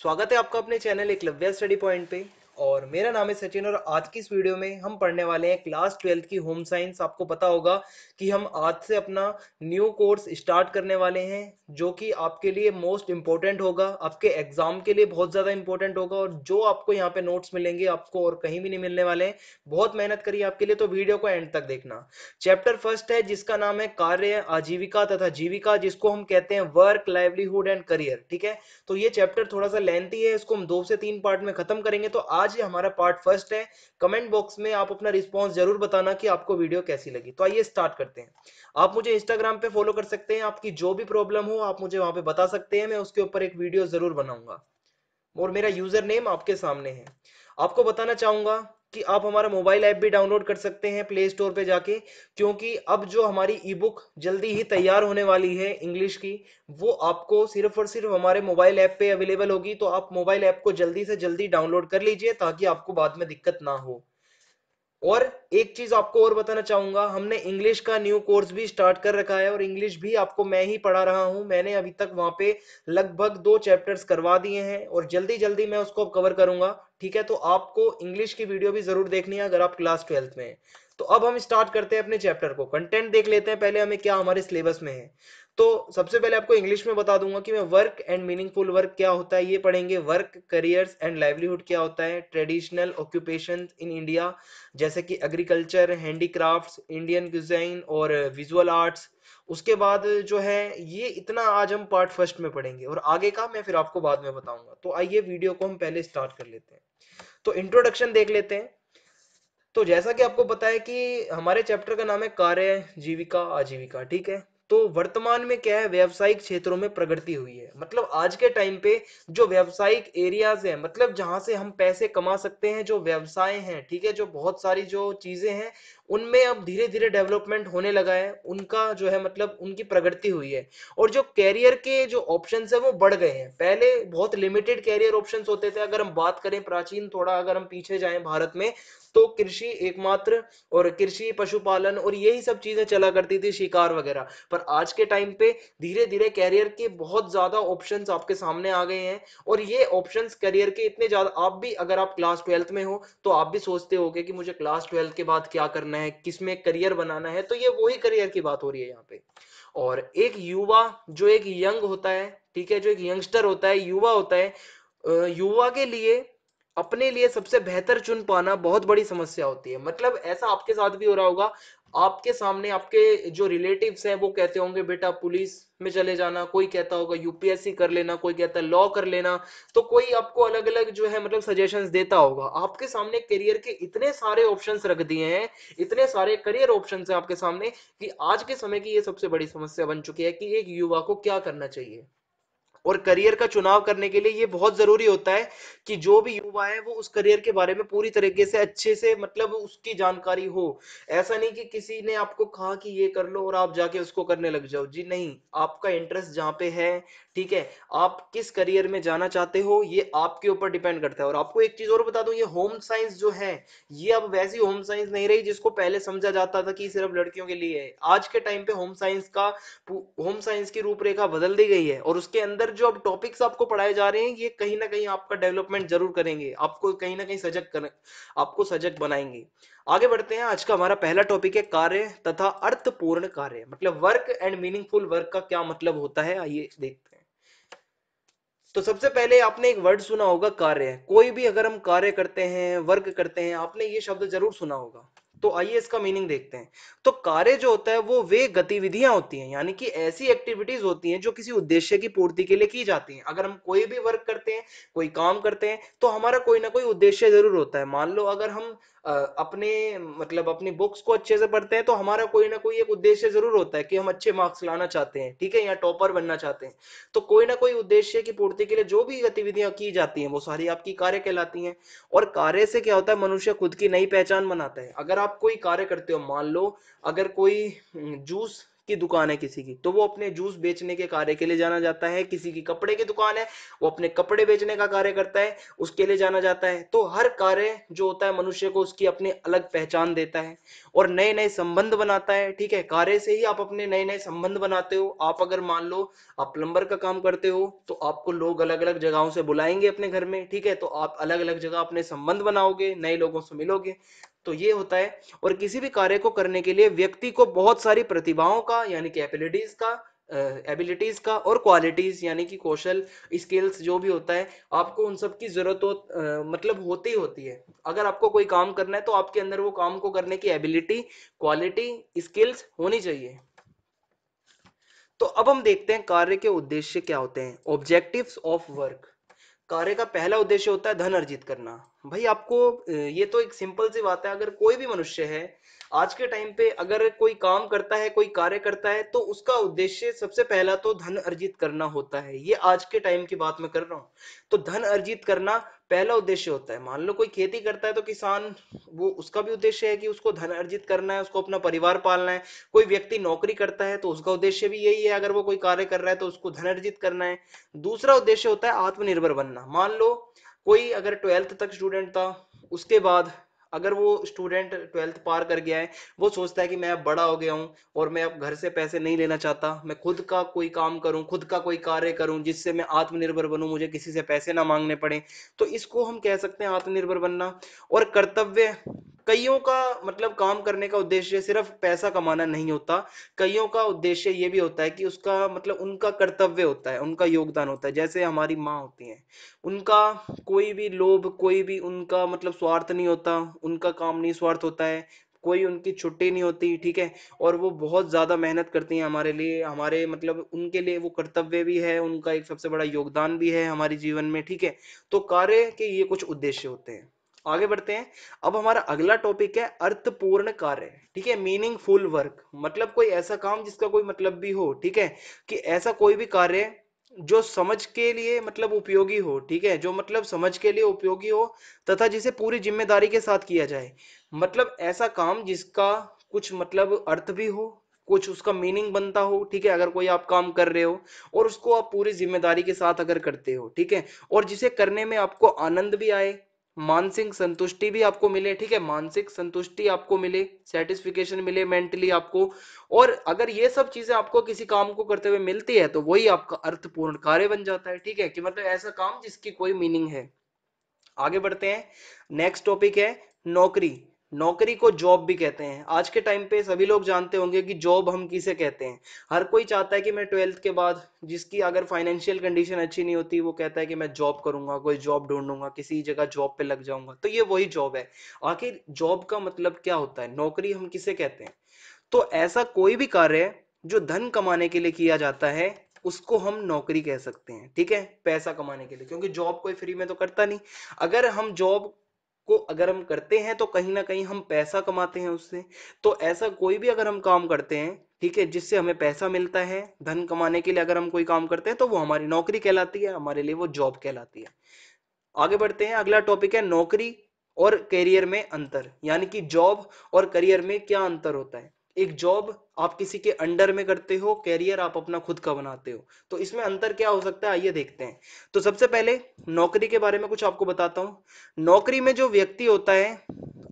स्वागत है आपका अपने चैनल एकलव्या स्टडी पॉइंट पे और मेरा नाम है सचिन और आज की इस वीडियो में हम पढ़ने वाले हैं क्लास ट्वेल्थ की होम साइंस आपको पता होगा कि हम आज से अपना न्यू कोर्स स्टार्ट करने वाले हैं जो कि आपके लिए मोस्ट इम्पोर्टेंट होगा आपके एग्जाम के लिए बहुत ज़्यादा इंपॉर्टेंट होगा और जो आपको यहाँ पे नोट्स मिलेंगे आपको और कहीं भी नहीं मिलने वाले हैं बहुत मेहनत करिए आपके लिए तो वीडियो को एंड तक देखना चैप्टर फर्स्ट है जिसका नाम है कार्य आजीविका तथा जीविका जिसको हम कहते हैं वर्क लाइवलीहुड एंड करियर ठीक है तो ये चैप्टर थोड़ा सा लेंथी है इसको हम दो से तीन पार्ट में खत्म करेंगे तो आज आज ही हमारा पार्ट फर्स्ट है कमेंट बॉक्स में आप अपना रिस्पॉन्स जरूर बताना कि आपको वीडियो कैसी लगी तो आइए स्टार्ट करते हैं आप मुझे इंस्टाग्राम पे फॉलो कर सकते हैं आपकी जो भी प्रॉब्लम हो आप मुझे वहां पे बता सकते हैं मैं उसके ऊपर एक वीडियो जरूर बनाऊंगा और मेरा यूजर नेम आपके सामने है आपको बताना चाहूंगा कि आप हमारा मोबाइल ऐप भी डाउनलोड कर सकते हैं प्ले स्टोर पे जाके क्योंकि अब जो हमारी ई बुक जल्दी ही तैयार होने वाली है इंग्लिश की वो आपको सिर्फ और सिर्फ हमारे मोबाइल ऐप पे अवेलेबल होगी तो आप मोबाइल ऐप को जल्दी से जल्दी डाउनलोड कर लीजिए ताकि आपको बाद में दिक्कत ना हो और एक चीज आपको और बताना चाहूंगा हमने इंग्लिश का न्यू कोर्स भी स्टार्ट कर रखा है और इंग्लिश भी आपको मैं ही पढ़ा रहा हूं मैंने अभी तक वहां पे लगभग दो चैप्टर्स करवा दिए हैं और जल्दी जल्दी मैं उसको अब कवर करूंगा ठीक है तो आपको इंग्लिश की वीडियो भी जरूर देखनी है अगर आप क्लास ट्वेल्थ में हैं तो अब हम स्टार्ट करते हैं अपने चैप्टर को कंटेंट देख लेते हैं पहले हमें क्या हमारे सिलेबस में है तो सबसे पहले आपको इंग्लिश में बता दूंगा कि मैं वर्क एंड मीनिंगफुल वर्क क्या होता है ये पढ़ेंगे वर्क करियर्स एंड लाइवलीहुड क्या होता है ट्रेडिशनल ऑक्यूपेशन इन इंडिया जैसे कि एग्रीकल्चर हैंडीक्राफ्ट्स इंडियन डिजाइन और विजुअल आर्ट्स उसके बाद जो है ये इतना आज हम पार्ट फर्स्ट में पढ़ेंगे और आगे का मैं फिर आपको बाद में बताऊंगा तो आइए वीडियो को हम पहले स्टार्ट कर लेते हैं तो इंट्रोडक्शन देख लेते हैं तो जैसा कि आपको पता है कि हमारे चैप्टर का नाम है कार्य जीविका आजीविका ठीक है तो वर्तमान में क्या है व्यावसायिक क्षेत्रों में प्रगति हुई है मतलब आज के टाइम पे जो व्यावसायिक एरियाज हैं मतलब जहां से हम पैसे कमा सकते हैं जो व्यवसाय हैं ठीक है जो बहुत सारी जो चीजें हैं उनमें अब धीरे धीरे डेवलपमेंट होने लगा है उनका जो है मतलब उनकी प्रगति हुई है और जो कैरियर के जो ऑप्शन है वो बढ़ गए हैं पहले बहुत लिमिटेड कैरियर ऑप्शन होते थे अगर हम बात करें प्राचीन थोड़ा अगर हम पीछे जाए भारत में तो कृषि एकमात्र और कृषि पशुपालन और यही सब चीजें चला करती थी शिकार वगैरह पर आज के टाइम पे धीरे धीरे कैरियर के बहुत ज्यादा ऑप्शंस आपके सामने आ गए हैं और ये ऑप्शंस करियर के इतने ज्यादा आप भी अगर आप क्लास ट्वेल्थ में हो तो आप भी सोचते होगे कि मुझे क्लास ट्वेल्थ के बाद क्या करना करना है किस में करियर बनाना है तो ये वही करियर की बात हो रही है यहाँ पे और एक युवा जो एक यंग होता है ठीक है जो एक यंगस्टर होता है युवा होता है युवा के लिए अपने लिए सबसे बेहतर चुन पाना बहुत बड़ी समस्या होती है मतलब ऐसा आपके साथ भी हो रहा होगा आपके सामने आपके जो रिलेटिव्स हैं वो कहते होंगे बेटा पुलिस में चले जाना कोई कहता होगा यूपीएससी कर लेना कोई कहता है लॉ कर लेना तो कोई आपको अलग अलग जो है मतलब सजेशंस देता होगा आपके सामने करियर के इतने सारे ऑप्शंस रख दिए हैं इतने सारे करियर ऑप्शन है आपके सामने कि आज के समय की ये सबसे बड़ी समस्या बन चुकी है कि एक युवा को क्या करना चाहिए और करियर का चुनाव करने के लिए ये बहुत जरूरी होता है कि जो भी युवा है वो उस करियर के बारे में पूरी तरीके से अच्छे से मतलब उसकी जानकारी हो ऐसा नहीं कि किसी ने आपको कहा कि ये कर लो और आप जाके उसको करने लग जाओ जी नहीं आपका इंटरेस्ट जहाँ पे है ठीक है आप किस करियर में जाना चाहते हो ये आपके ऊपर डिपेंड करता है और आपको एक चीज और बता दूं ये होम साइंस जो है ये अब वैसी होम साइंस नहीं रही जिसको पहले समझा जाता था कि सिर्फ लड़कियों के लिए है आज के टाइम पे होम साइंस का होम साइंस की रूपरेखा बदल दी गई है और उसके अंदर जो अब टॉपिक्स आपको पढ़ाए जा रहे हैं ये कहीं ना कहीं आपका डेवलपमेंट जरूर करेंगे आपको कहीं ना कहीं सजग कर आपको सजग बनाएंगे आगे बढ़ते हैं आज का हमारा पहला टॉपिक है कार्य तथा अर्थपूर्ण कार्य मतलब वर्क एंड मीनिंगफुल वर्क का क्या मतलब होता है आइए देखते हैं तो सबसे पहले आपने एक वर्ड सुना होगा कार्य कोई भी अगर हम कार्य करते हैं वर्क करते हैं आपने ये शब्द जरूर सुना होगा तो आइए इसका मीनिंग देखते हैं तो कार्य जो होता है वो वे गतिविधियां होती हैं यानी कि ऐसी एक्टिविटीज होती हैं जो किसी उद्देश्य की पूर्ति के लिए की जाती हैं अगर हम कोई भी वर्क करते हैं कोई काम करते हैं तो हमारा कोई ना कोई उद्देश्य जरूर होता है मान लो अगर हम अपने मतलब अपनी बुक्स को अच्छे से पढ़ते हैं तो हमारा कोई ना कोई एक उद्देश्य जरूर होता है कि हम अच्छे मार्क्स लाना चाहते हैं ठीक है या टॉपर बनना चाहते हैं तो कोई ना कोई उद्देश्य की पूर्ति के लिए जो भी गतिविधियां की जाती हैं वो सारी आपकी कार्य कहलाती हैं और कार्य से क्या होता है मनुष्य खुद की नई पहचान बनाता है अगर आप कोई कार्य करते हो मान लो अगर कोई जूस हम्म, की दुकान है किसी की तो वो अपने जूस बेचने के कार्य के लिए जाना जाता है किसी की कपड़े की दुकान है वो अपने कपड़े बेचने का कार्य करता है उसके लिए जाना जाता है तो हर कार्य जो होता है मनुष्य को उसकी अपनी अलग पहचान देता है और नए नए संबंध बनाता है ठीक है कार्य से ही आप अपने नए नए संबंध बनाते हो आप अगर मान लो आप प्लम्बर का काम करते हो तो आपको लोग अलग अलग जगहों से बुलाएंगे अपने घर में ठीक है तो आप अलग अलग जगह अपने संबंध बनाओगे नए लोगों से मिलोगे तो ये होता है और किसी भी कार्य को करने के लिए व्यक्ति को बहुत सारी प्रतिभाओं का यानी कि एबिलिटीज का एबिलिटीज का और क्वालिटीज यानी कि कौशल स्किल्स जो भी होता है आपको उन सब की जरूरत हो मतलब होती ही होती है अगर आपको कोई काम करना है तो आपके अंदर वो काम को करने की एबिलिटी क्वालिटी स्किल्स होनी चाहिए तो अब हम देखते हैं कार्य के उद्देश्य क्या होते हैं ऑब्जेक्टिव्स ऑफ वर्क कार्य का पहला उद्देश्य होता है धन अर्जित करना भाई आपको ये तो एक सिंपल सी बात है अगर कोई भी मनुष्य है आज के टाइम पे अगर कोई काम करता है कोई कार्य करता है तो उसका उद्देश्य सबसे पहला तो धन अर्जित करना होता है ये आज के टाइम की बात मैं कर रहा हूँ तो धन अर्जित करना पहला उद्देश्य होता है मान लो कोई खेती करता है तो किसान वो उसका भी उद्देश्य है कि उसको धन अर्जित करना है उसको अपना परिवार पालना है कोई व्यक्ति नौकरी करता है तो उसका उद्देश्य भी यही है अगर वो कोई कार्य कर रहा है तो उसको धन अर्जित करना है दूसरा उद्देश्य होता है आत्मनिर्भर बनना मान लो कोई अगर ट्वेल्थ तक स्टूडेंट था उसके बाद अगर वो स्टूडेंट ट्वेल्थ पार कर गया है वो सोचता है कि मैं अब बड़ा हो गया हूँ और मैं अब घर से पैसे नहीं लेना चाहता मैं खुद का कोई काम करूँ खुद का कोई कार्य करूँ जिससे मैं आत्मनिर्भर बनूँ मुझे किसी से पैसे ना मांगने पड़े तो इसको हम कह सकते हैं आत्मनिर्भर बनना और कर्तव्य कईयों का मतलब काम करने का उद्देश्य सिर्फ पैसा कमाना नहीं होता कईयों का उद्देश्य ये भी होता है कि उसका मतलब उनका कर्तव्य होता है उनका योगदान होता है जैसे हमारी माँ होती हैं उनका कोई भी लोभ कोई भी उनका मतलब स्वार्थ नहीं होता उनका काम नहीं स्वार्थ होता है कोई उनकी छुट्टी नहीं होती ठीक है और वो बहुत ज़्यादा मेहनत करती हैं हमारे लिए हमारे मतलब उनके लिए वो कर्तव्य भी है उनका एक सबसे बड़ा योगदान भी है हमारे जीवन में ठीक है तो कार्य के ये कुछ उद्देश्य होते हैं आगे बढ़ते हैं अब हमारा अगला टॉपिक है अर्थपूर्ण कार्य ठीक है मीनिंगफुल वर्क मतलब कोई ऐसा काम जिसका कोई मतलब भी हो ठीक है कि ऐसा कोई भी कार्य जो समझ के लिए मतलब उपयोगी हो ठीक है जो मतलब समझ के लिए उपयोगी हो तथा जिसे पूरी जिम्मेदारी के साथ किया जाए मतलब ऐसा काम जिसका कुछ मतलब अर्थ भी हो कुछ उसका मीनिंग बनता हो ठीक है अगर कोई आप काम कर रहे हो और उसको आप पूरी जिम्मेदारी के साथ अगर करते हो ठीक है और जिसे करने में आपको आनंद भी आए मानसिक संतुष्टि भी आपको मिले ठीक है मानसिक संतुष्टि आपको मिले सेटिस्फिकेशन मिले मेंटली आपको और अगर ये सब चीजें आपको किसी काम को करते हुए मिलती है तो वही आपका अर्थपूर्ण कार्य बन जाता है ठीक है कि मतलब ऐसा काम जिसकी कोई मीनिंग है आगे बढ़ते हैं नेक्स्ट टॉपिक है नौकरी नौकरी को जॉब भी कहते हैं आज के टाइम पे सभी लोग जानते होंगे कि जॉब हम किसे कहते हैं हर कोई चाहता है कि मैं ट्वेल्थ के बाद जिसकी अगर फाइनेंशियल कंडीशन अच्छी नहीं होती वो कहता है कि मैं जॉब करूंगा कोई जॉब ढूंढूंगा किसी जगह जॉब पे लग जाऊंगा तो ये वही जॉब है आखिर जॉब का मतलब क्या होता है नौकरी हम किसे कहते हैं तो ऐसा कोई भी कार्य जो धन कमाने के लिए किया जाता है उसको हम नौकरी कह सकते हैं ठीक है पैसा कमाने के लिए क्योंकि जॉब कोई फ्री में तो करता नहीं अगर हम जॉब को अगर हम करते हैं तो कहीं ना कहीं हम पैसा कमाते हैं उससे तो ऐसा कोई भी अगर हम काम करते हैं ठीक है जिससे हमें पैसा मिलता है धन कमाने के लिए अगर हम कोई काम करते हैं तो वो हमारी नौकरी कहलाती है हमारे लिए वो जॉब कहलाती है आगे बढ़ते हैं अगला टॉपिक है नौकरी और करियर में अंतर यानी कि जॉब और करियर में क्या अंतर होता है एक जॉब आप किसी के अंडर में करते हो कैरियर आप अपना खुद का बनाते हो तो इसमें अंतर क्या हो सकता है आइए देखते हैं तो सबसे पहले नौकरी के बारे में कुछ आपको बताता हूं नौकरी में जो व्यक्ति होता है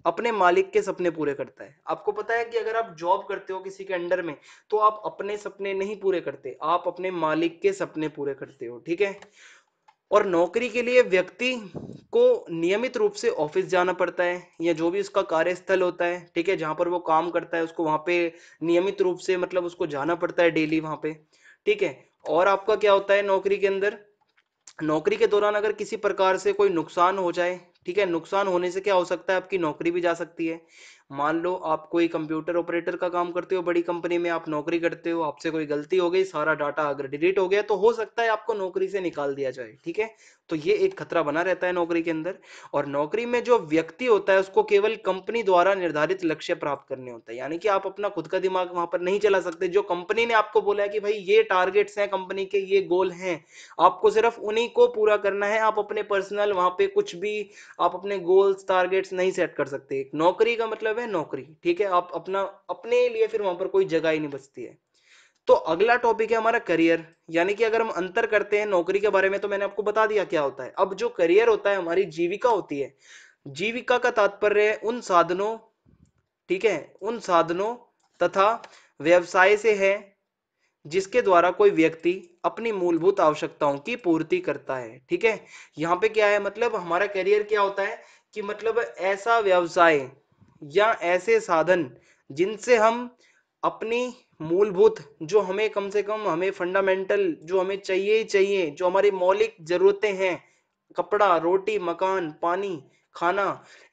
अपने मालिक के सपने पूरे करता है आपको पता है कि अगर आप जॉब करते हो किसी के अंडर में तो आप अपने सपने नहीं पूरे करते आप अपने मालिक के सपने पूरे करते हो ठीक है और नौकरी के लिए व्यक्ति को नियमित रूप से ऑफिस जाना पड़ता है या जो भी उसका कार्यस्थल होता है ठीक है जहां पर वो काम करता है उसको वहां पे नियमित रूप से मतलब उसको जाना पड़ता है डेली वहां पे ठीक है और आपका क्या होता है नौकरी के अंदर नौकरी के दौरान अगर किसी प्रकार से कोई नुकसान हो जाए ठीक है नुकसान होने से क्या हो सकता है आपकी नौकरी भी जा सकती है मान लो आप कोई कंप्यूटर ऑपरेटर का काम करते हो बड़ी कंपनी में आप नौकरी करते हो आपसे कोई गलती हो गई सारा डाटा अगर डिलीट हो गया तो हो सकता है आपको नौकरी से निकाल दिया जाए ठीक है तो ये एक खतरा बना रहता है नौकरी के अंदर और नौकरी में जो व्यक्ति होता है उसको केवल कंपनी द्वारा निर्धारित लक्ष्य प्राप्त करने होता है यानी कि आप अपना खुद का दिमाग वहां पर नहीं चला सकते जो कंपनी ने आपको बोला है कि भाई ये टारगेट्स हैं कंपनी के ये गोल हैं आपको सिर्फ उन्हीं को पूरा करना है आप अपने पर्सनल वहां पे कुछ भी आप अपने गोल्स टारगेट्स नहीं सेट कर सकते नौकरी का मतलब मतलब है नौकरी ठीक है आप अपना अपने लिए फिर वहां पर कोई जगह ही नहीं बचती है तो अगला टॉपिक है हमारा करियर यानी कि अगर हम अंतर करते हैं नौकरी के बारे में तो मैंने आपको बता दिया क्या होता है अब जो करियर होता है हमारी जीविका होती है जीविका का तात्पर्य है उन साधनों ठीक है उन साधनों तथा व्यवसाय से है जिसके द्वारा कोई व्यक्ति अपनी मूलभूत आवश्यकताओं की पूर्ति करता है ठीक है यहाँ पे क्या है मतलब हमारा करियर क्या होता है कि मतलब ऐसा व्यवसाय या ऐसे साधन जिनसे हम अपनी मूलभूत जो हमें कम से कम हमें फंडामेंटल जो हमें चाहिए ही चाहिए जो हमारी मौलिक जरूरतें हैं कपड़ा रोटी मकान पानी खाना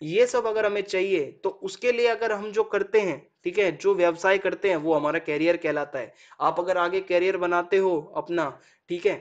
ये सब अगर हमें चाहिए तो उसके लिए अगर हम जो करते हैं ठीक है जो व्यवसाय करते हैं वो हमारा कैरियर कहलाता है आप अगर आगे कैरियर बनाते हो अपना ठीक है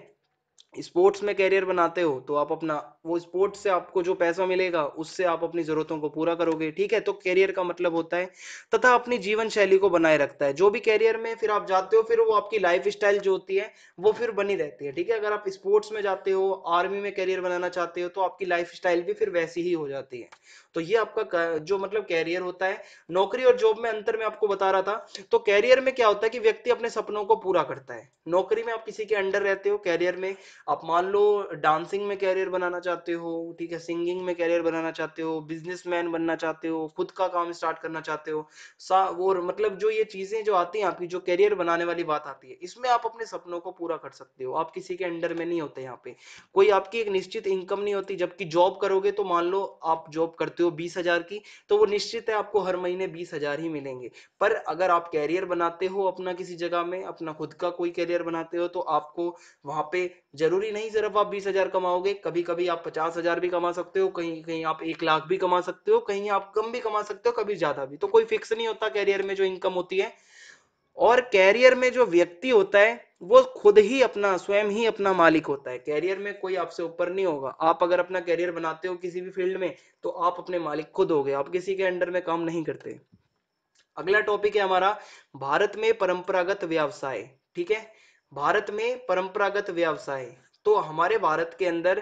स्पोर्ट्स में कैरियर बनाते हो तो आप अपना वो स्पोर्ट्स से आपको जो पैसा मिलेगा उससे आप अपनी ज़रूरतों को पूरा करोगे ठीक है तो कैरियर का मतलब होता है तथा अपनी जीवन शैली को बनाए रखता है जो भी कैरियर में फिर आप जाते हो फिर वो आपकी लाइफ स्टाइल जो होती है वो फिर बनी रहती है ठीक है अगर आप स्पोर्ट्स में जाते हो आर्मी में कैरियर बनाना चाहते हो तो आपकी लाइफ स्टाइल भी फिर वैसी ही हो जाती है तो ये आपका जो मतलब कैरियर होता है नौकरी और जॉब में अंतर में आपको बता रहा था तो कैरियर में क्या होता है कि व्यक्ति अपने सपनों को पूरा करता है नौकरी में आप किसी के अंडर रहते हो कैरियर में आप मान लो डांसिंग में कैरियर बनाना चाहते हो ठीक है सिंगिंग में कैरियर बनाना चाहते हो बिजनेसमैन बनना चाहते हो खुद का काम स्टार्ट करना चाहते हो सा वो मतलब जो ये चीज़ें जो आती हैं आपकी जो कैरियर बनाने वाली बात आती है इसमें आप अपने सपनों को पूरा कर सकते हो आप किसी के अंडर में नहीं होते यहाँ पे कोई आपकी एक निश्चित इनकम नहीं होती जबकि जॉब करोगे तो मान लो आप जॉब करते हो बीस हजार की तो वो निश्चित है आपको हर महीने बीस हजार ही मिलेंगे पर अगर आप कैरियर बनाते हो अपना किसी जगह में अपना खुद का कोई कैरियर बनाते हो तो आपको वहां पे जरूरी नहीं सिर्फ आप बीस हजार कमाओगे कभी कभी आप पचास हजार भी कमा सकते हो कहीं कहीं आप एक लाख भी कमा सकते हो कहीं आप कम भी कमा सकते हो कभी ज्यादा भी तो कोई फिक्स नहीं होता कैरियर में जो इनकम होती है और कैरियर में जो व्यक्ति होता है वो खुद ही अपना स्वयं ही अपना मालिक होता है कैरियर में कोई आपसे ऊपर नहीं होगा आप अगर अपना कैरियर बनाते हो किसी भी फील्ड में तो आप अपने मालिक खुद हो गए आप किसी के अंडर में काम नहीं करते अगला टॉपिक है हमारा भारत में परंपरागत व्यवसाय ठीक है भारत में परंपरागत व्यवसाय तो हमारे भारत के अंदर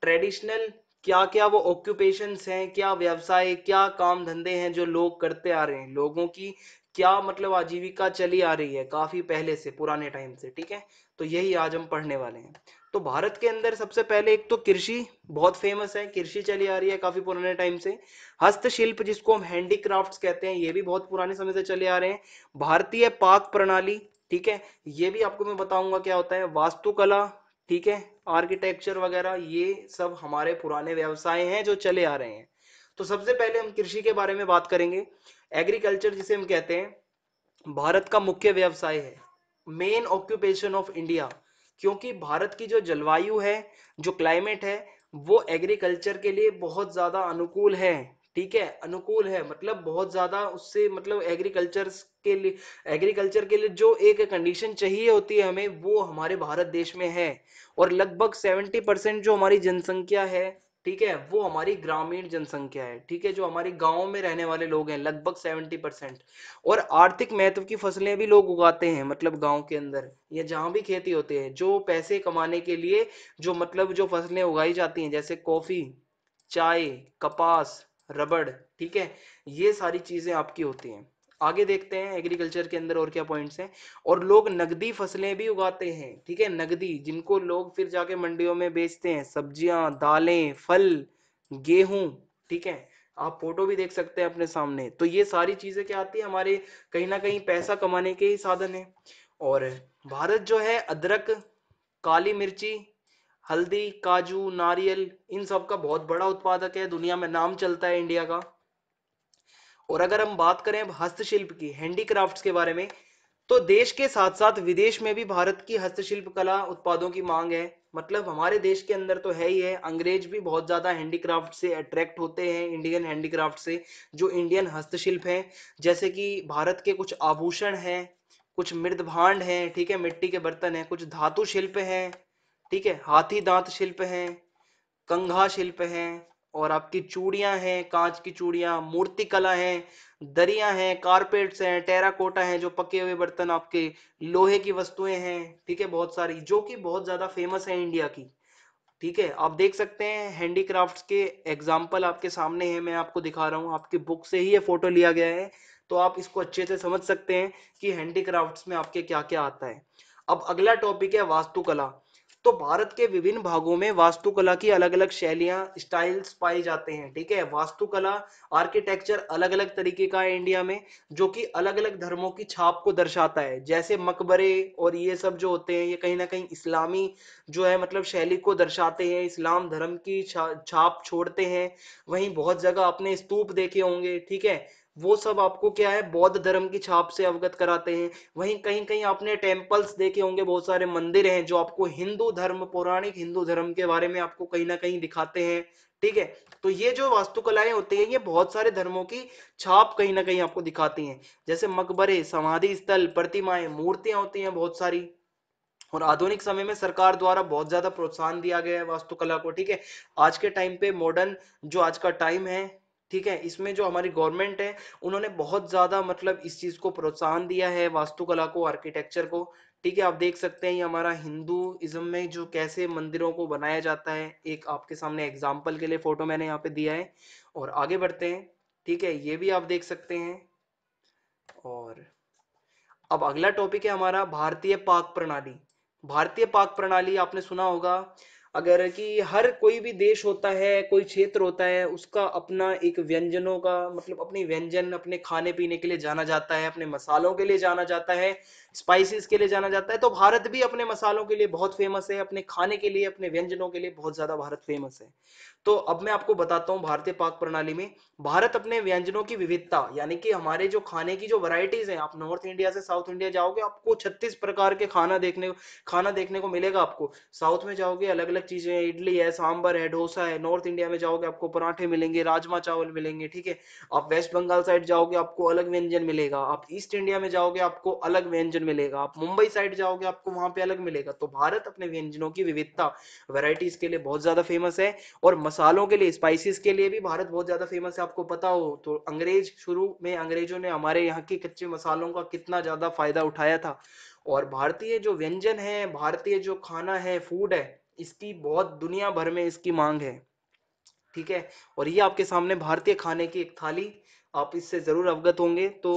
ट्रेडिशनल क्या क्या वो ऑक्यूपेशन हैं क्या व्यवसाय क्या काम धंधे हैं जो लोग करते आ रहे हैं लोगों की क्या मतलब आजीविका चली आ रही है काफी पहले से पुराने टाइम से ठीक है तो यही आज हम पढ़ने वाले हैं तो भारत के अंदर सबसे पहले एक तो कृषि बहुत फेमस है कृषि चली आ रही है काफी पुराने टाइम से हस्तशिल्प जिसको हम हैंडीक्राफ्ट कहते हैं ये भी बहुत पुराने समय से चले आ रहे हैं भारतीय पाक प्रणाली ठीक है ये भी आपको मैं बताऊंगा क्या होता है वास्तुकला ठीक है आर्किटेक्चर वगैरह ये सब हमारे पुराने व्यवसाय हैं जो चले आ रहे हैं तो सबसे पहले हम कृषि के बारे में बात करेंगे एग्रीकल्चर जिसे हम कहते हैं भारत का मुख्य व्यवसाय है मेन ऑक्यूपेशन ऑफ इंडिया क्योंकि भारत की जो जलवायु है जो क्लाइमेट है वो एग्रीकल्चर के लिए बहुत ज़्यादा अनुकूल है ठीक है अनुकूल है मतलब बहुत ज्यादा उससे मतलब एग्रीकल्चर के लिए एग्रीकल्चर के लिए जो एक कंडीशन चाहिए होती है हमें वो हमारे भारत देश में है और लगभग सेवेंटी परसेंट जो हमारी जनसंख्या है ठीक है वो हमारी ग्रामीण जनसंख्या है ठीक है जो हमारे गाँव में रहने वाले लोग हैं लगभग सेवेंटी परसेंट और आर्थिक महत्व की फसलें भी लोग उगाते हैं मतलब गांव के अंदर या जहाँ भी खेती होती है जो पैसे कमाने के लिए जो मतलब जो फसलें उगाई जाती हैं जैसे कॉफी चाय कपास रबड़ ठीक है ये सारी चीजें आपकी होती हैं आगे देखते हैं एग्रीकल्चर के अंदर और क्या पॉइंट्स हैं और लोग नगदी फसलें भी उगाते हैं ठीक है नगदी जिनको लोग फिर जाके मंडियों में बेचते हैं सब्जियां दालें फल गेहूं ठीक है आप फोटो भी देख सकते हैं अपने सामने तो ये सारी चीजें क्या आती है हमारे कहीं ना कहीं पैसा कमाने के ही साधन है और भारत जो है अदरक काली मिर्ची हल्दी काजू नारियल इन सब का बहुत बड़ा उत्पादक है दुनिया में नाम चलता है इंडिया का और अगर हम बात करें हस्तशिल्प की हैंडीक्राफ्ट्स के बारे में तो देश के साथ साथ विदेश में भी भारत की हस्तशिल्प कला उत्पादों की मांग है मतलब हमारे देश के अंदर तो है ही है अंग्रेज भी बहुत ज्यादा हैंडीक्राफ्ट से अट्रैक्ट होते हैं इंडियन हैंडीक्राफ्ट से जो इंडियन हस्तशिल्प है जैसे कि भारत के कुछ आभूषण हैं कुछ मृदभांड हैं ठीक है मिट्टी के बर्तन हैं कुछ धातु शिल्प हैं ठीक है हाथी दांत शिल्प है कंघा शिल्प है और आपकी चूड़ियां हैं कांच की चूड़ियां मूर्ति कला है दरिया है कारपेट्स हैं टेराकोटा है जो पके हुए बर्तन आपके लोहे की वस्तुएं हैं ठीक है बहुत सारी जो कि बहुत ज्यादा फेमस है इंडिया की ठीक है आप देख सकते हैं हैंडीक्राफ्ट्स के एग्जाम्पल आपके सामने हैं मैं आपको दिखा रहा हूँ आपकी बुक से ही ये फोटो लिया गया है तो आप इसको अच्छे से समझ सकते हैं कि हैंडीक्राफ्ट में आपके क्या क्या आता है अब अगला टॉपिक है वास्तुकला तो भारत के विभिन्न भागों में वास्तुकला की अलग अलग शैलियां स्टाइल्स पाए जाते हैं ठीक है वास्तुकला आर्किटेक्चर अलग अलग तरीके का है इंडिया में जो कि अलग अलग धर्मों की छाप को दर्शाता है जैसे मकबरे और ये सब जो होते हैं ये कहीं ना कहीं इस्लामी जो है मतलब शैली को दर्शाते हैं इस्लाम धर्म की छाप छोड़ते हैं वहीं बहुत जगह अपने स्तूप देखे होंगे ठीक है वो सब आपको क्या है बौद्ध धर्म की छाप से अवगत कराते हैं वहीं कहीं कहीं आपने टेम्पल्स देखे होंगे बहुत सारे मंदिर हैं जो आपको हिंदू धर्म पौराणिक हिंदू धर्म के बारे में आपको कहीं ना कहीं दिखाते हैं ठीक है तो ये जो वास्तुकलाएं होती है ये बहुत सारे धर्मों की छाप कहीं ना कहीं आपको दिखाती हैं जैसे मकबरे समाधि स्थल प्रतिमाएं मूर्तियां होती हैं बहुत सारी और आधुनिक समय में सरकार द्वारा बहुत ज्यादा प्रोत्साहन दिया गया है वास्तुकला को ठीक है आज के टाइम पे मॉडर्न जो आज का टाइम है ठीक है इसमें जो हमारी गवर्नमेंट है उन्होंने बहुत ज़्यादा मतलब इस चीज़ को प्रोत्साहन दिया है वास्तुकला को आर्किटेक्चर को ठीक है आप देख सकते हैं ये हमारा हिंदूइज्म में जो कैसे मंदिरों को बनाया जाता है एक आपके सामने एग्जाम्पल के लिए फ़ोटो मैंने यहाँ पे दिया है और आगे बढ़ते हैं ठीक है ये भी आप देख सकते हैं और अब अगला टॉपिक है हमारा भारतीय पाक प्रणाली भारतीय पाक प्रणाली आपने सुना होगा अगर कि हर कोई भी देश होता है, कोई क्षेत्र होता है, उसका अपना एक व्यंजनों का मतलब अपनी व्यंजन अपने खाने-पीने के लिए जाना जाता है, अपने मसालों के लिए जाना जाता है। स्पाइसेस के लिए जाना जाता है तो भारत भी अपने मसालों के लिए बहुत फेमस है अपने खाने के लिए अपने व्यंजनों के लिए बहुत ज्यादा भारत फेमस है तो अब मैं आपको बताता हूँ भारतीय पाक प्रणाली में भारत अपने व्यंजनों की विविधता यानी कि हमारे जो खाने की जो वराइटीज है आप नॉर्थ इंडिया से साउथ इंडिया जाओगे आपको छत्तीस प्रकार के खाना देखने खाना देखने को मिलेगा आपको साउथ में जाओगे अलग अलग चीजें इडली है सांबर है डोसा है नॉर्थ इंडिया में जाओगे आपको पराठे मिलेंगे राजमा चावल मिलेंगे ठीक है आप वेस्ट बंगाल साइड जाओगे आपको अलग व्यंजन मिलेगा आप ईस्ट इंडिया में जाओगे आपको अलग व्यंजन व्यंजन मिलेगा आप मुंबई साइड जाओगे आपको वहां पे अलग मिलेगा तो भारत अपने व्यंजनों की विविधता वैरायटीज के लिए बहुत ज्यादा फेमस है और मसालों के लिए स्पाइसिस के लिए भी भारत बहुत ज्यादा फेमस है आपको पता हो तो अंग्रेज शुरू में अंग्रेजों ने हमारे यहाँ के कच्चे मसालों का कितना ज्यादा फायदा उठाया था और भारतीय जो व्यंजन है भारतीय जो खाना है फूड है इसकी बहुत दुनिया भर में इसकी मांग है ठीक है और ये आपके सामने भारतीय खाने की एक थाली आप इससे जरूर अवगत होंगे तो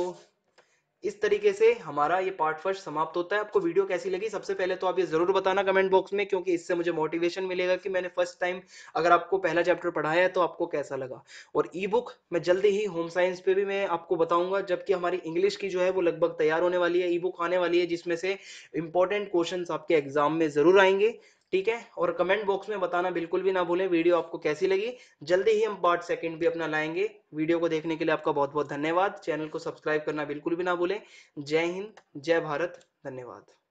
इस तरीके से हमारा ये पार्ट फर्स्ट समाप्त होता है आपको वीडियो कैसी लगी सबसे पहले तो आप ये जरूर बताना कमेंट बॉक्स में क्योंकि इससे मुझे मोटिवेशन मिलेगा कि मैंने फर्स्ट टाइम अगर आपको पहला चैप्टर पढ़ाया है तो आपको कैसा लगा और ई बुक मैं जल्दी ही होम साइंस पे भी मैं आपको बताऊंगा जबकि हमारी इंग्लिश की जो है वो लगभग तैयार होने वाली है ई बुक आने वाली है जिसमें से इंपॉर्टेंट क्वेश्चन आपके एग्जाम में जरूर आएंगे ठीक है और कमेंट बॉक्स में बताना बिल्कुल भी ना भूलें वीडियो आपको कैसी लगी जल्दी ही हम पार्ट सेकंड भी अपना लाएंगे वीडियो को देखने के लिए आपका बहुत बहुत धन्यवाद चैनल को सब्सक्राइब करना बिल्कुल भी ना भूलें जय हिंद जय भारत धन्यवाद